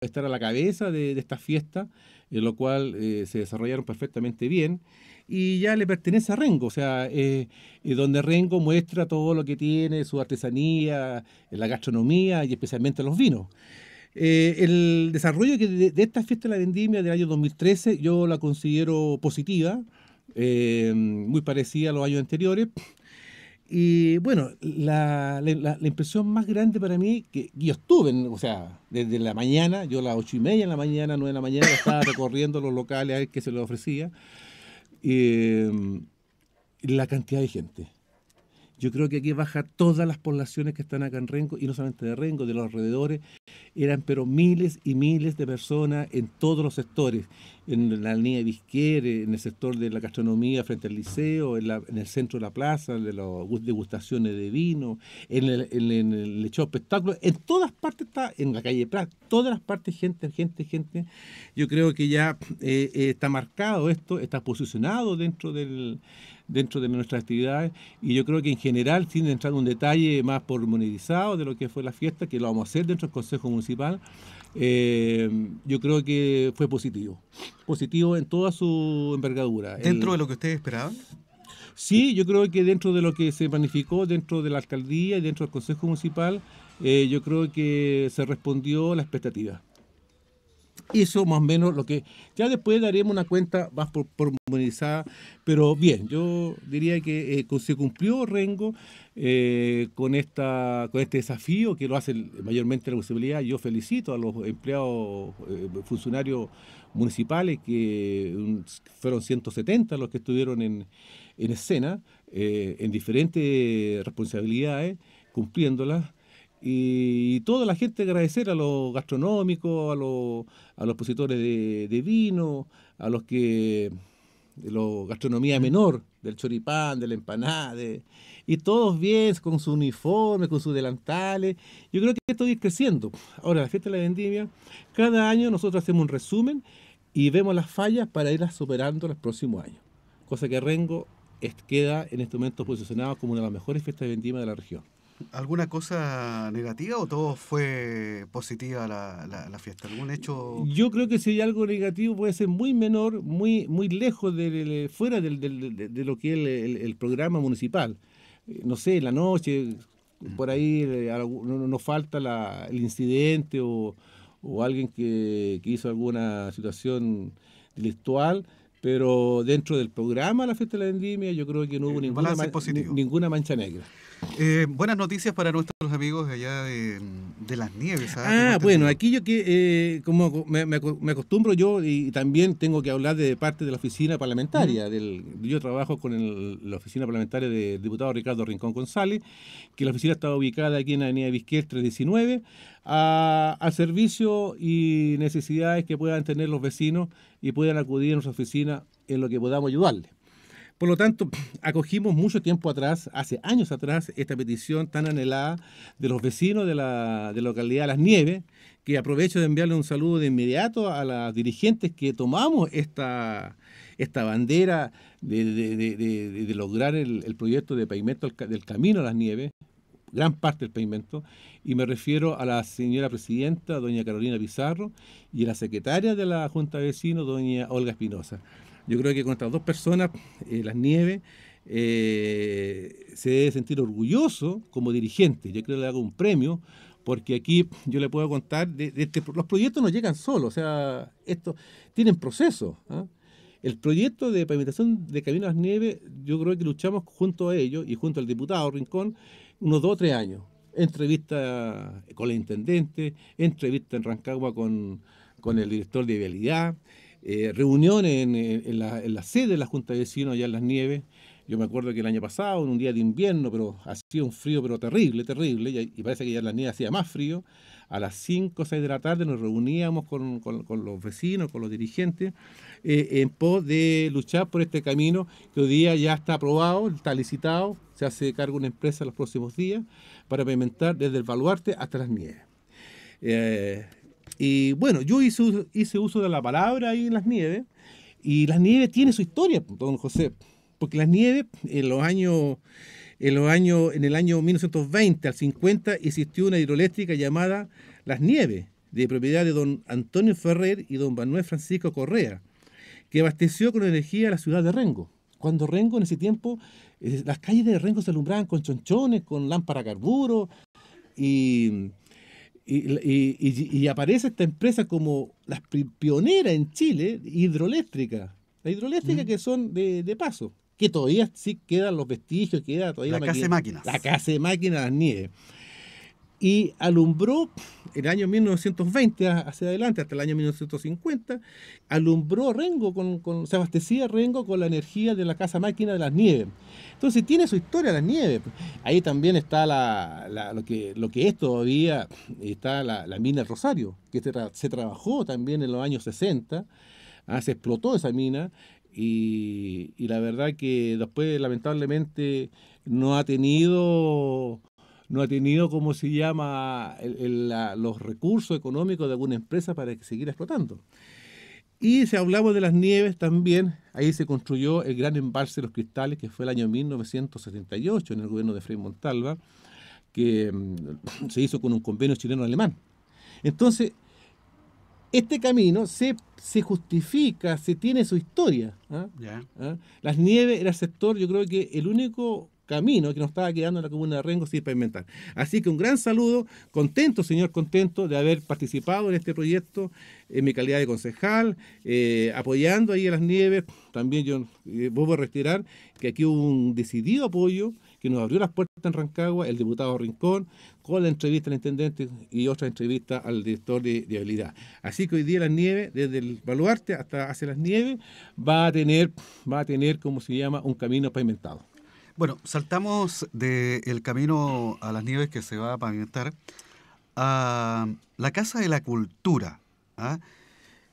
estar a la cabeza de, esta fiesta, en lo cual eh, se desarrollaron perfectamente bien, y ya le pertenece a Rengo, o sea, eh, eh, donde Rengo muestra todo lo que tiene, su artesanía, la gastronomía y especialmente los vinos. el desarrollo de, de, esta fiesta de la vendimia del año 2013 yo la considero positiva, muy parecida a los años anteriores, y bueno, la, impresión más grande para mí, que yo estuve, o sea, desde la mañana, yo a las ocho y media de la mañana, nueve de la mañana, estaba recorriendo los locales a ver qué se les ofrecía, em, la cantidad de gente. Yo creo que aquí baja todas las poblaciones que están acá en Rengo, y no solamente de Rengo, de los alrededores, eran pero miles y miles de personas en todos los sectores, en la línea Vizquieres, en el sector de la gastronomía frente al liceo, en, el centro de la plaza, de las degustaciones de vino, en el, en, hecho de espectáculos, en todas partes está, en la calle Prat, todas las partes, gente, gente, gente. Yo creo que ya eh, eh, está marcado esto, está posicionado dentro del dentro de nuestras actividades. Y yo creo que en general, sin entrar en un detalle más polmonizado de lo que fue la fiesta, que lo vamos a hacer dentro del Consejo Municipal, eh, yo creo que fue positivo. Positivo en toda su envergadura. ¿Dentro de lo que ustedes esperaban? Sí, yo creo que dentro de lo que se planificó dentro de la alcaldía y dentro del Consejo Municipal, eh, yo creo que se respondió a la expectativa eso más o menos lo que... Ya después daríamos una cuenta más pormenorizada, pero bien, yo diría que eh, se cumplió Rengo eh, con, esta, con este desafío que lo hace mayormente la posibilidad. Yo felicito a los empleados, eh, funcionarios municipales, que fueron 170 los que estuvieron en, en escena, en diferentes responsabilidades, cumpliéndolas y, toda la gente agradecer a los gastronómicos, a los, a de, vino, a los que de la gastronomía menor, del choripán, de la empanada y todos bien, con su uniforme, con sus delantales. Yo creo que esto va creciendo. Ahora, la fiesta de la vendimia, cada año nosotros hacemos un resumen y vemos las fallas para irlas superando el próximo año. Cosa que Rengo queda en este momento posicionado como una de las mejores fiestas de vendimia de la región. ¿Alguna cosa negativa o todo fue positiva la, la, fiesta? ¿Algún hecho? Yo creo que si hay algo negativo puede ser muy menor, muy, muy lejos, eh, de, fuera de, lo que es el, programa municipal. Eh, no sé, la noche, por ahí eh, no, falta la, el incidente o, alguien que, hizo alguna situación delictual. Pero dentro del programa La Fiesta de la Vendimia yo creo que no hubo ninguna mancha negra. Eh, buenas noticias para nuestros amigos allá de, las nieves. Ah, ah bueno, aquí yo que, eh, como me, acostumbro yo y también tengo que hablar de parte de la oficina parlamentaria. yo trabajo con la oficina parlamentaria del diputado Ricardo Rincón González, que la oficina está ubicada aquí en la avenida Vizquel 319, a, a servicio y necesidades que puedan tener los vecinos y puedan acudir a nuestra oficina en lo que podamos ayudarles. Por lo tanto, acogimos mucho tiempo atrás, hace años atrás, esta petición tan anhelada de los vecinos de la, de localidad Las Nieves, que aprovecho de enviarle un saludo de inmediato a las dirigentes que tomamos esta, esta bandera de, lograr el, proyecto de pavimento del camino a las nieves, gran parte del pavimento, y me refiero a la señora presidenta, doña Carolina Pizarro, y a la secretaria de la Junta de Vecinos, doña Olga Espinosa. Yo creo que con estas dos personas, eh, Las Nieves, eh, se debe sentir orgulloso como dirigente. Yo creo que le hago un premio, porque aquí yo le puedo contar, de, este los proyectos no llegan solos, o sea, estos tienen procesos. ¿ah? El proyecto de pavimentación de Camino a las Nieves, yo creo que luchamos junto a ellos y junto al diputado Rincón unos dos o tres años. Entrevista con el intendente, entrevista en Rancagua con, con el director de vialidad, eh, reuniones en, la, sede de la Junta de Vecinos allá en las nieves. Yo me acuerdo que el año pasado, en un día de invierno, pero hacía un frío, pero terrible, terrible, y, parece que ya en las nieves hacía más frío, a las 5 o 6 de la tarde nos reuníamos con, los vecinos, con los dirigentes, eh, en pos de luchar por este camino que hoy día ya está aprobado, está licitado, se hace cargo una empresa los próximos días para pavimentar desde el baluarte hasta las nieves. Eh, y bueno, yo hice, hice uso de la palabra ahí en las nieves, y las nieves tiene su historia, pues, don José, porque las nieves en los años, en los años, en el año 1920 al 50 existió una hidroeléctrica llamada Las Nieves, de propiedad de don Antonio Ferrer y don Manuel Francisco Correa, que abasteció con energía a la ciudad de Rengo. Cuando Rengo en ese tiempo, eh, las calles de Rengo se alumbraban con chonchones, con lámparas carburo y y, y, y, aparece esta empresa como la pionera en Chile, hidroeléctrica. La hidroeléctrica mm. que son de, de, paso, que todavía sí quedan los vestigios, queda todavía la, la casa de máquinas. La casa de máquinas, las nieves y alumbró el año 1920 hacia adelante, hasta el año 1950, alumbró Rengo, con, se abastecía Rengo con la energía de la casa máquina de las nieves. Entonces tiene su historia las nieves. Ahí también está lo, que, lo que es todavía, está la, mina Rosario, que se, trabajó también en los años 60, ah, se explotó esa mina y, y la verdad que después lamentablemente no ha tenido no ha tenido, como se llama, los recursos económicos de alguna empresa para seguir explotando. Y si hablamos de las nieves también, ahí se construyó el gran embalse de los cristales, que fue el año 1978 en el gobierno de Frei Montalva, que mm, se hizo con un convenio chileno-alemán. Entonces, este camino se, justifica, se tiene su historia. ¿ah? ¿Ah? Las nieves era el sector, yo creo que el único camino que nos estaba quedando en la comuna de Rengo sin pavimentar. Así que un gran saludo, contento, señor, contento de haber participado en este proyecto en mi calidad de concejal, eh, apoyando ahí a las nieves. También yo eh, vuelvo a retirar que aquí hubo un decidido apoyo que nos abrió las puertas en Rancagua, el diputado Rincón, con la entrevista al intendente y otra entrevista al director de, habilidad. Así que hoy día las nieves, desde el baluarte hasta hacia las nieves, va a tener, va a tener, como se llama, un camino pavimentado. Bueno, saltamos del camino a las nieves que se va a pavimentar a la Casa de la Cultura. ¿ah?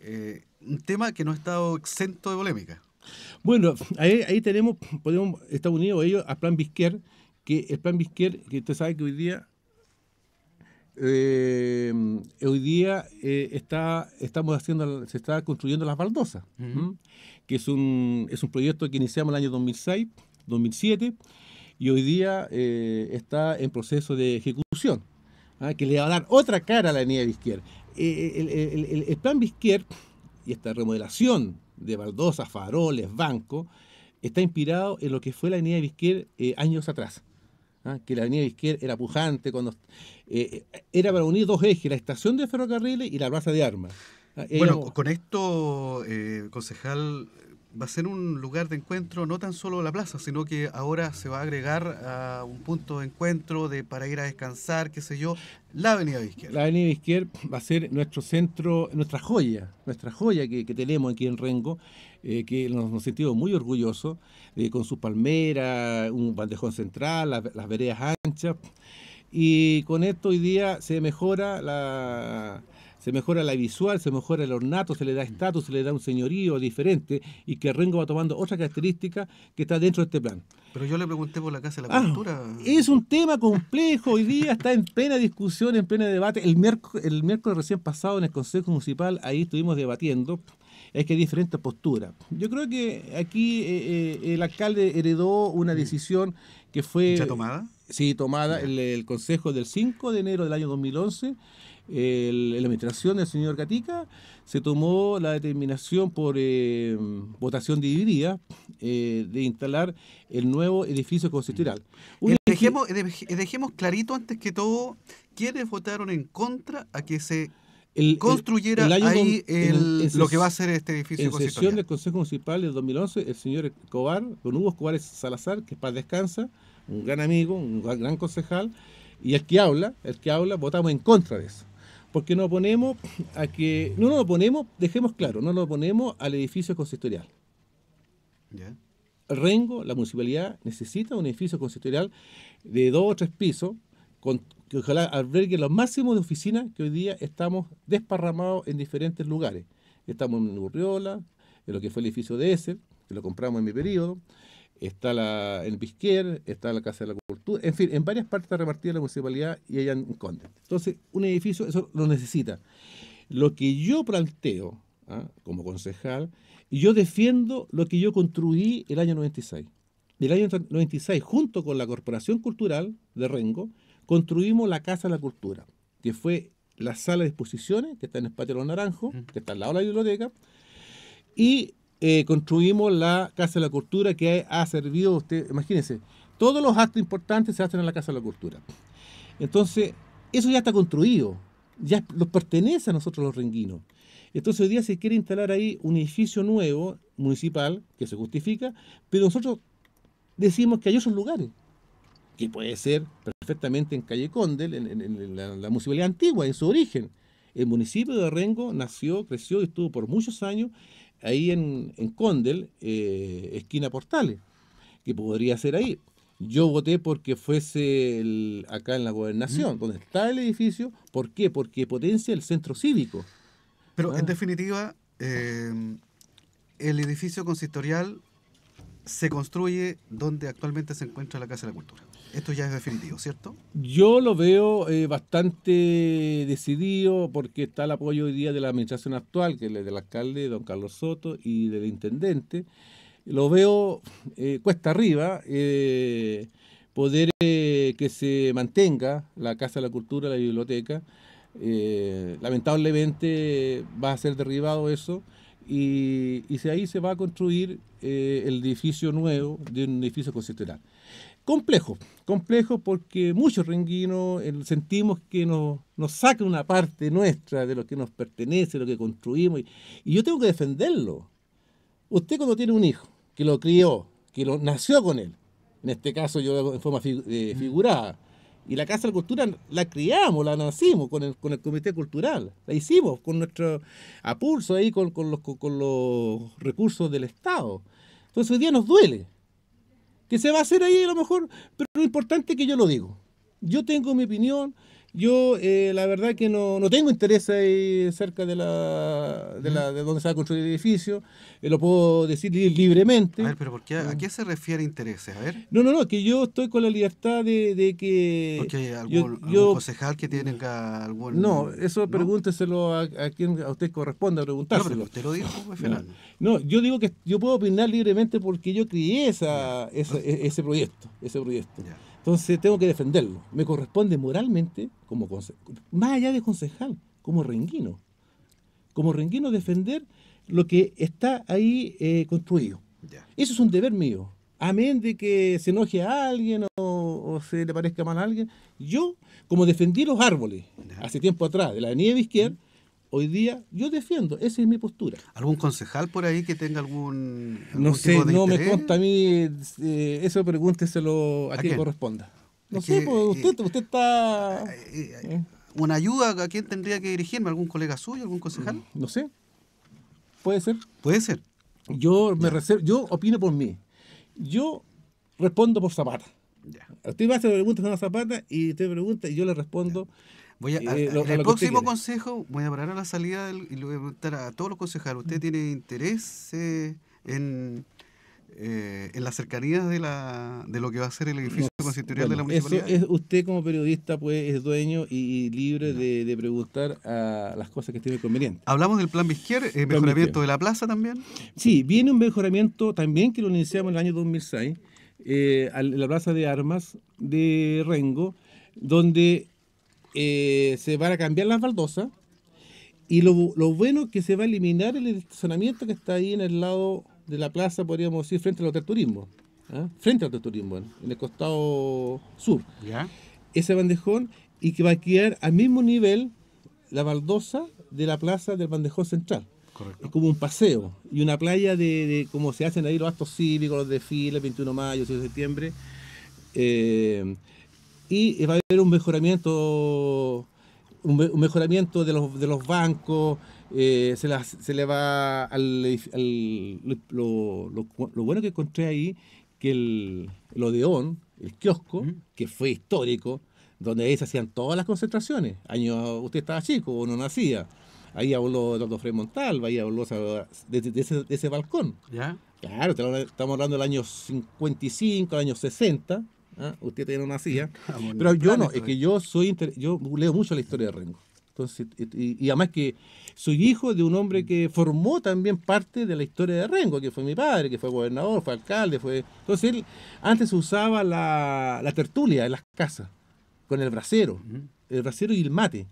Eh, un tema que no ha estado exento de polémica. Bueno, ahí, tenemos, podemos, estar Unidos, ellos, a Plan Bisquer, que el Plan Bisquer, que usted sabe que hoy día eh, hoy día eh, está, estamos haciendo, se está construyendo las baldosas, que es un, es un proyecto que iniciamos el año 2006 2007 y hoy día eh, está en proceso de ejecución, ¿ah? que le va a dar otra cara a la avenida de eh, eh, El, el, el, plan Vizquier y esta remodelación de baldosas, faroles, Banco, está inspirado en lo que fue la avenida de eh, años atrás. ¿ah? que la avenida Vizquier era pujante, cuando, era para unir dos ejes, la estación de ferrocarriles y la plaza de armas. Ah, bueno, con esto, concejal, va a ser un lugar de encuentro no tan solo la plaza, sino que ahora se va a agregar a ah, un punto de encuentro de para ir a descansar, qué sé yo, la Avenida Vizquier. La Avenida Vizquier va a ser nuestro centro, nuestra joya, nuestra joya que, tenemos aquí en Rengo, eh, que nos, nos, sentimos muy orgullosos, eh, con sus palmeras, un bandejón central, las veredas anchas, y con esto hoy día se mejora la se mejora la visual, se mejora el ornato, se le da mm. estatus, se le da un señorío diferente y que Rengo va tomando otra característica que está dentro de este plan. Pero yo le pregunté por la Casa de la ah, Cultura. Es un tema complejo, hoy día está en plena discusión, en pleno debate. El, miércoles, el miércoles recién pasado en el Consejo Municipal, ahí estuvimos debatiendo es que hay diferentes posturas. Yo creo que aquí eh, eh, el alcalde heredó una mm. decisión que fue... ¿Ya tomada? Sí, tomada el, el Consejo del 5 de enero del año 2011, en la administración del señor Gatica, se tomó la determinación por eh, votación dividida eh, de instalar el nuevo edificio constitucional. Mm. Eh, dejemos, clarito antes que todo ¿quiénes votaron en contra a que se construyera el ahí lo que va a ser este edificio En sesión del Consejo Municipal del 2011, el señor Escobar, don Hugo Escobar Salazar, que es Paz descansa, un gran amigo, un gran concejal, y el que habla, el que habla, votamos en contra de eso porque nos oponemos a que, no nos oponemos, dejemos claro, no nos oponemos al edificio consistorial. Rengo, la municipalidad, necesita un edificio consistorial de dos o tres pisos, con, que ojalá albergue los máximos de oficinas que hoy día estamos desparramados en diferentes lugares. Estamos en Urriola, en lo que fue el edificio de Eser, que lo compramos en mi periodo, está la, en Pisquier, está la Casa de la Cultura, en fin, en varias partes está repartida la municipalidad y allá en Conde. Entonces, un edificio eso lo necesita. Lo que yo planteo ¿ah? como concejal, yo defiendo lo que yo construí el año 96. El año 96, junto con la Corporación Cultural de Rengo, construimos la Casa de la Cultura, que fue la sala de exposiciones, que está en el Patio de los que está al lado de la biblioteca, y eh, construimos la Casa de la Cultura que ha servido, usted, imagínense, todos los actos importantes se hacen en la Casa de la Cultura. Entonces, eso ya está construido, ya nos pertenece a nosotros los renguinos. Entonces hoy día se quiere instalar ahí un edificio nuevo, municipal, que se justifica, pero nosotros decimos que hay otros lugares, que puede ser perfectamente en Calle Condel, en, la municipalidad antigua, en su origen, el municipio de Rengo nació, creció y estuvo por muchos años ahí en, en Condel, eh, esquina Portales, que podría ser ahí. Yo voté porque fuese acá en la gobernación, donde está el edificio. ¿Por qué? Porque potencia el centro cívico. Pero en ah. definitiva, eh, el edificio consistorial se construye donde actualmente se encuentra la Casa de la Cultura. Esto ya es definitivo, ¿cierto? Yo lo veo eh, bastante decidido porque está el apoyo hoy día de la administración actual, que es del alcalde don Carlos Soto y del intendente. Lo veo eh, cuesta arriba eh, poder que se mantenga la Casa de la Cultura, la biblioteca. lamentablemente va a ser derribado eso y, y ahí se va a construir el edificio nuevo de un edificio constitucional complejo, complejo porque muchos renguinos sentimos que nos, saca una parte nuestra de lo que nos pertenece, lo que construimos, y, yo tengo que defenderlo. Usted cuando tiene un hijo que lo crió, que lo nació con él, en este caso yo forma eh, figurada, y la Casa de la Cultura la criamos, la nacimos con el, Comité Cultural, la hicimos con nuestro a pulso ahí, con, con los, con los recursos del Estado. Entonces hoy día nos duele, que se va a hacer ahí a lo mejor, pero lo importante es que yo lo digo. Yo tengo mi opinión, yo, eh, la verdad, que no, tengo interés ahí cerca de la de, la, de donde se va a construir el edificio. Eh, lo puedo decir libremente. A ver, pero ¿por ¿a qué se refiere interés? A ver. No, no, no, que yo estoy con la libertad de, que. Porque hay algún, concejal que tiene algún. No, eso pregúnteselo a, quien a usted corresponde a preguntárselo. No, pero usted lo dijo, Fernando. Pues, no, no, yo digo que yo puedo opinar libremente porque yo crié esa, e, ese proyecto. Ese proyecto. Ya. Entonces tengo que defenderlo. Me corresponde moralmente, como más allá de concejal, como renguino. Como renguino defender lo que está ahí eh, construido. Eso es un deber mío. Amén de que se enoje a alguien o, se le parezca mal a alguien. Yo, como defendí los árboles hace tiempo atrás de la nieve izquierda, hoy día yo defiendo, esa es mi postura. ¿Algún concejal por ahí que tenga algún... no sé, no me consta a mí, eh, eso pregúnteselo a, quien corresponda. No sé, pues, eh, usted, eh, usted está... ¿Una ayuda a quién tendría que dirigirme? ¿Algún colega suyo, algún concejal? No sé, puede ser. Puede ser. Yo, me reservo, yo opino por mí. Yo respondo por Zapata. Usted va a hacer preguntas a Zapata y usted pregunta y yo le respondo el próximo consejo voy a parar a la salida y le voy a preguntar a todos los concejales, ¿usted mm. tiene interés eh, en, eh, en las cercanías de, la, de lo que va a ser el mm, edificio no, de la municipalidad? usted como periodista pues es dueño y, libre de, preguntar a las cosas que estime conveniente. Hablamos del plan Vizquier, eh, mejoramiento de la plaza también. Sí, viene un mejoramiento también que lo iniciamos en el año 2006, eh, a la plaza de armas de Rengo, donde eh, se van a cambiar las baldosas. Y lo, bueno es que se va a eliminar el estacionamiento que está ahí en el lado de la plaza, podríamos decir, frente al Hotel Turismo. ¿ah? Frente al Hotel Turismo, en, el costado sur. Ese bandejón y que va a quedar al mismo nivel la baldosa de la plaza del bandejón central. Es como un paseo y una playa de, de como se hacen ahí los actos cívicos, los desfiles, 21 de mayo, 6 de septiembre. Eh, y va a haber un mejoramiento un, mejoramiento de los, bancos, eh, se, le va al... lo, bueno que encontré ahí, que el, Odeón, el kiosco, que fue histórico, donde ahí se hacían todas las concentraciones. Año, ah, usted estaba chico o no nacía. Ahí habló Eduardo Frei Montalva, ahí habló de, ese, balcón. ¿Ya? Claro, estamos hablando del año 55, al año 60. ¿Ah? Usted tiene una silla. Ah, Pero yo no, es que yo soy yo leo mucho la historia de Rengo. Entonces, y, además que soy hijo de un hombre que formó también parte de la historia de Rengo, que fue mi padre, que fue gobernador, fue alcalde, fue. Entonces él antes usaba la, la tertulia en las casas, con el brasero, el brasero y el mate.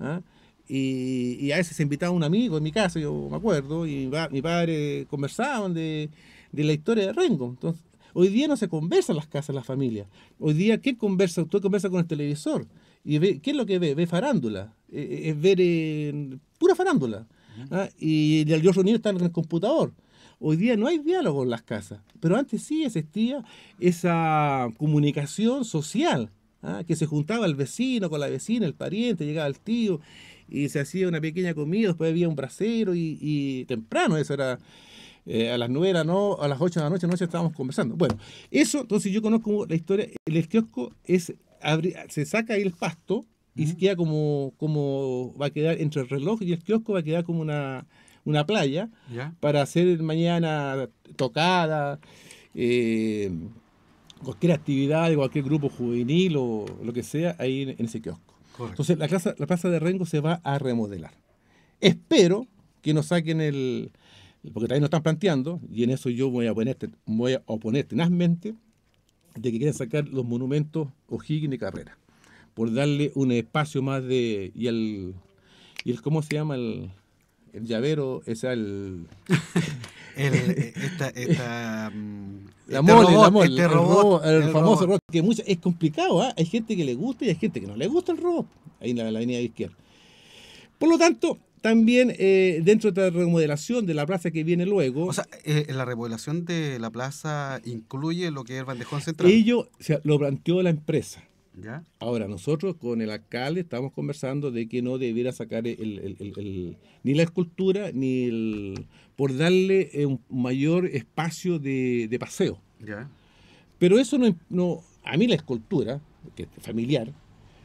¿ah? Y, y, a veces se invitaba un amigo en mi casa, yo me acuerdo, y mi padre conversaban de, de la historia de Rengo. Entonces, Hoy día no se conversa en las casas, en las familias. Hoy día, ¿qué conversa? Usted conversa con el televisor. ¿Y ve, qué es lo que ve? Ve farándula. Eh, eh, es ver eh, pura farándula. Ah, y el dios Unido está en el computador. Hoy día no hay diálogo en las casas, pero antes sí existía esa comunicación social, ah, que se juntaba el vecino con la vecina, el pariente, llegaba el tío y se hacía una pequeña comida, después había un brasero y temprano eso era eh, a las 9 de a las 8 de la noche, noche estábamos conversando. Bueno, eso, entonces yo conozco la historia, el kiosco es, se saca ahí el pasto y se queda como, como, va a quedar entre el reloj y el kiosco va a quedar como una, playa para hacer mañana tocada, eh, cualquier actividad de cualquier grupo juvenil o lo que sea ahí en, ese kiosco. Entonces la plaza, la plaza de Rengo se va a remodelar. Espero que nos saquen el, porque también nos están planteando, y en eso yo voy a, oponer, voy a tenazmente, de que quieren sacar los monumentos O'Higgins y Carrera, por darle un espacio más de... y el, ¿cómo se llama? El, el llavero, es el... el esta, el, robot, famoso robot, que es complicado, ah hay gente que le gusta y hay gente que no le gusta el robot, ahí en la, la avenida de izquierda. Por lo tanto, también eh, dentro de la remodelación de la plaza que viene luego. O sea, eh, eh, la remodelación de la plaza incluye lo que es el bandejón central. Ello lo planteó la empresa. Ahora, nosotros con el alcalde estamos conversando de que no debiera sacar ni la escultura ni el. por darle un mayor espacio de, paseo. Pero eso no, no. A mí la escultura, que es familiar,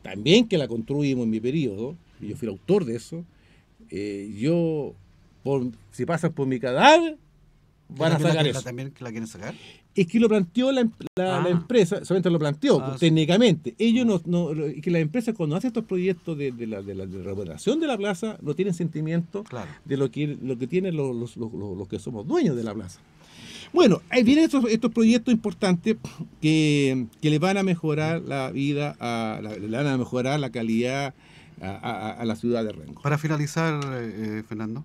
también que la construimos en mi periodo, yo fui el autor de eso, eh, yo, si pasas por mi cadáver, van a sacar ¿También que la quieren sacar? Es que lo planteó la, em-, ah. empresa, solamente lo planteó ah, técnicamente. Ellos no, ah. que la empresa cuando hace estos proyectos de, la, de la de la plaza, no tienen sentimiento de lo que, lo que tienen los, que somos dueños de la plaza. Bueno, ahí vienen estos, proyectos importantes que, que le van a mejorar la vida, a, le van a mejorar la calidad a, la ciudad de Rengo. Para finalizar, eh, eh, Fernando.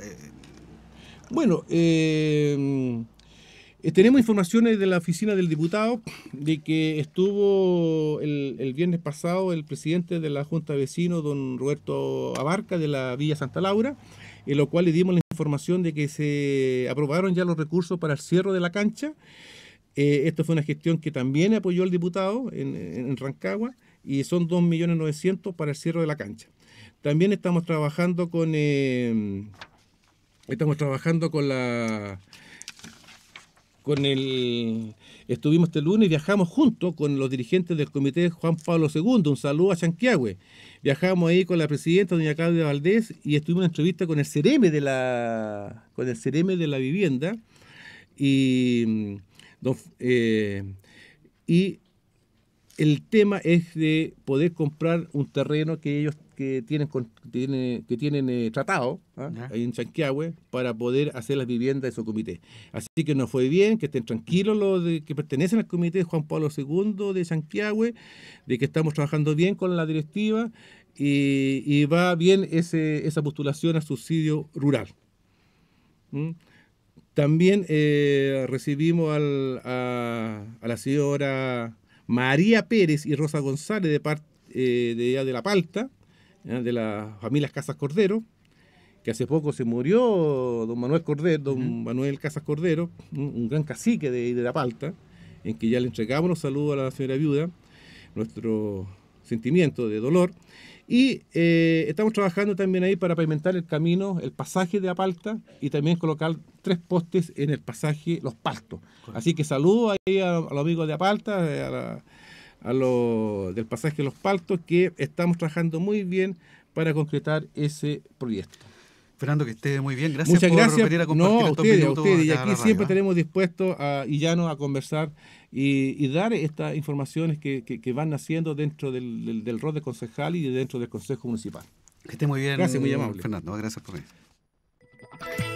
Eh, bueno, tenemos informaciones de la oficina del diputado de que estuvo el, viernes pasado el presidente de la Junta de Vecinos, don Roberto Abarca, de la Villa Santa Laura, en lo cual le dimos la información de que se aprobaron ya los recursos para el cierre de la cancha. esto fue una gestión que también apoyó el diputado en Rancagua y son 2.900.000 para el cierre de la cancha. También estamos trabajando con eh, estamos trabajando con la con el estuvimos este lunes y viajamos junto con los dirigentes del comité Juan Pablo II. Un saludo a Chanquiahue. Viajamos ahí con la presidenta doña Claudia Valdés y estuvimos en entrevista con el CEREME de la con el CRM de la vivienda y eh, y el tema es de poder comprar un terreno que ellos que tienen que tienen eh, tratado ¿ah? en Chanquiahue para poder hacer las viviendas de su comité. Así que nos fue bien, que estén tranquilos los que pertenecen al comité de Juan Pablo II de Chanquiahue, de que estamos trabajando bien con la directiva y, va bien ese, esa postulación a subsidio rural. ¿Mm? También eh, recibimos a la señora María Pérez y Rosa González de, eh, de, de La Palta, de las familias Casas Cordero, que hace poco se murió don Manuel Cordero, don Manuel Casas Cordero, un, gran cacique de, de La Palta, en que ya le entregamos los saludos a la señora viuda, nuestro sentimiento de dolor. Y eh, estamos trabajando también ahí para pavimentar el camino, el pasaje de Apalta y también colocar tres postes en el pasaje Los Paltos. Así que saludo ahí a, los amigos de Apalta, eh, a, los del pasaje Los Paltos, que estamos trabajando muy bien para concretar ese proyecto. Fernando, que esté muy bien. Gracias por gracias. venir a compartir no, a ustedes, a ustedes. Y aquí siempre tenemos dispuestos a Illano a conversar y, dar estas informaciones que, van naciendo dentro del, rol de concejal y dentro del Consejo Municipal. Que esté muy bien, Gracias, muy amable. Fernando. Gracias por venir.